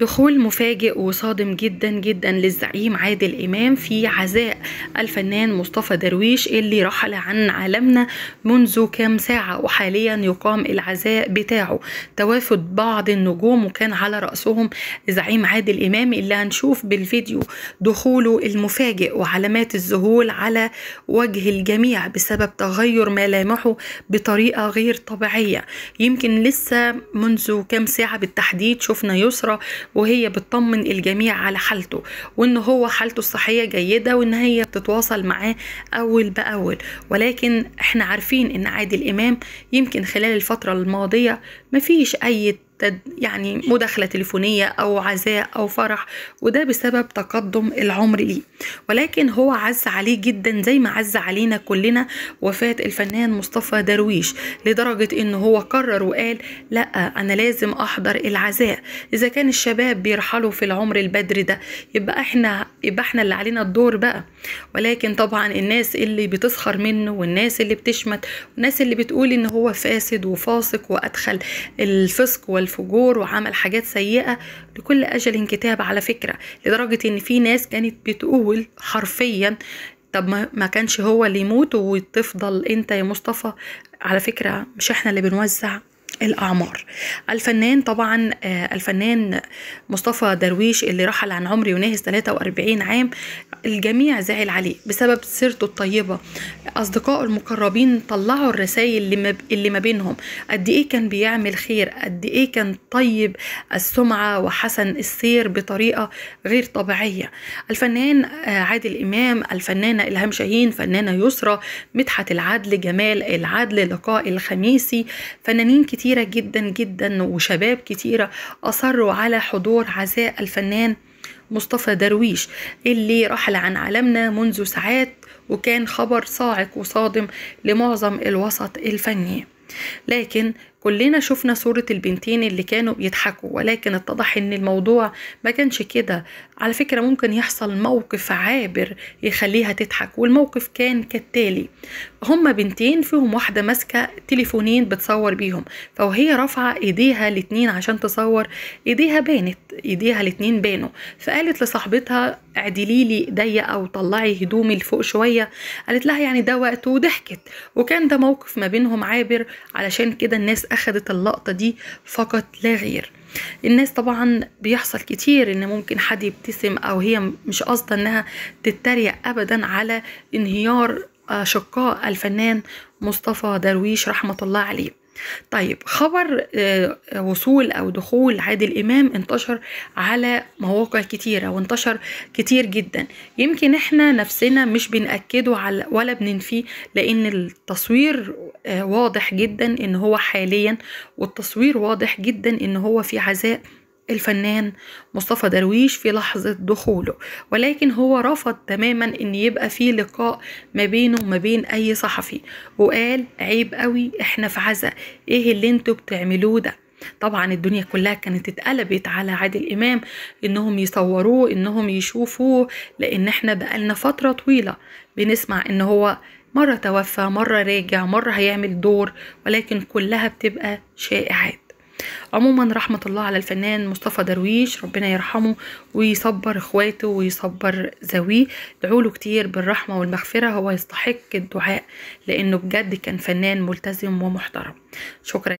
دخول مفاجئ وصادم جدا جدا للزعيم عادل امام في عزاء الفنان مصطفى درويش اللي رحل عن عالمنا منذ كام ساعه وحاليا يقام العزاء بتاعه توافد بعض النجوم وكان على راسهم زعيم عادل امام اللي هنشوف بالفيديو دخوله المفاجئ وعلامات الذهول على وجه الجميع بسبب تغير ملامحه بطريقه غير طبيعيه يمكن لسه منذ كام ساعه بالتحديد شفنا يسرى وهي بتطمن الجميع على حالته وان هو حالته الصحيه جيده وان هي بتتواصل معاه اول باول ولكن احنا عارفين ان عادل امام يمكن خلال الفتره الماضيه مفيش اي يعني مداخلة تليفونية أو عزاء أو فرح وده بسبب تقدم العمر ليه ولكن هو عز عليه جدا زي ما عز علينا كلنا وفاة الفنان مصطفى درويش لدرجة إن هو قرر وقال لا أنا لازم أحضر العزاء إذا كان الشباب بيرحلوا في العمر البدري ده يبقى إحنا يبقى إحنا اللي علينا الدور بقى ولكن طبعا الناس اللي بتسخر منه والناس اللي بتشمت والناس اللي بتقول إن هو فاسد وفاسق وأدخل الفسق وال الفجور وعمل حاجات سيئة لكل أجل كتاب على فكرة لدرجة إن في ناس كانت بتقول حرفيا طب ما كانش هو اللي يموت وتفضل انت يا مصطفى على فكرة مش احنا اللي بنوزع الأعمار الفنان طبعا آه، الفنان مصطفى درويش اللي رحل عن عمري ونهز 43 عام الجميع زعل عليه بسبب سيرته الطيبة أصدقائه المقربين طلعوا الرسائل اللي ما بينهم قد إيه كان بيعمل خير قد إيه كان طيب السمعة وحسن السير بطريقة غير طبيعية الفنان آه، عادل إمام الفنانة إلهام شاهين فنانة يسرى مدحت العدل جمال العدل لقاء الخميسي فنانين كتير كتيرة جدا جدا وشباب كتيرة أصروا على حضور عزاء الفنان مصطفى درويش اللي رحل عن عالمنا منذ ساعات وكان خبر صاعق وصادم لمعظم الوسط الفني لكن كلنا شفنا صورة البنتين اللي كانوا بيضحكوا ولكن اتضح ان الموضوع ما كانش كده على فكرة ممكن يحصل موقف عابر يخليها تضحك والموقف كان كالتالي هما بنتين فيهم واحدة ماسكة تليفونين بتصور بيهم فهي رافعة ايديها الاتنين عشان تصور ايديها بانت ايديها الاتنين بانوا فقالت لصاحبتها اعدلي لي ايديا او طلعي هدومي لفوق شوية قالت لها يعني ده وقت وضحكت وكان ده موقف ما بينهم عابر علشان كده الناس أخدت اللقطة دي فقط لا غير الناس طبعا بيحصل كتير ان ممكن حد يبتسم او هي مش قاصده انها تتريق ابدا على انهيار آه، شقاء الفنان مصطفى درويش رحمه الله عليه طيب خبر آه، آه، وصول او دخول عادل امام انتشر على مواقع كتيره وانتشر كتير جدا يمكن احنا نفسنا مش بنأكده على ولا بننفيه لان التصوير آه، واضح جدا ان هو حاليا والتصوير واضح جدا ان هو في عزاء الفنان مصطفى درويش في لحظة دخوله ولكن هو رفض تماما ان يبقى في لقاء ما بينه وما بين اي صحفي وقال عيب قوي احنا في عزا ايه اللي انتوا بتعملوه ده طبعا الدنيا كلها كانت اتقلبت على عادل امام انهم يصوروه انهم يشوفوه لان احنا بقالنا فتره طويله بنسمع ان هو مرة توفى مرة راجع مرة هيعمل دور ولكن كلها بتبقى شائعات عموما رحمة الله على الفنان مصطفى درويش ربنا يرحمه ويصبر اخواته ويصبر ذويه دعوله كتير بالرحمة والمغفرة هو يستحق الدعاء لانه بجد كان فنان ملتزم ومحترم شكرا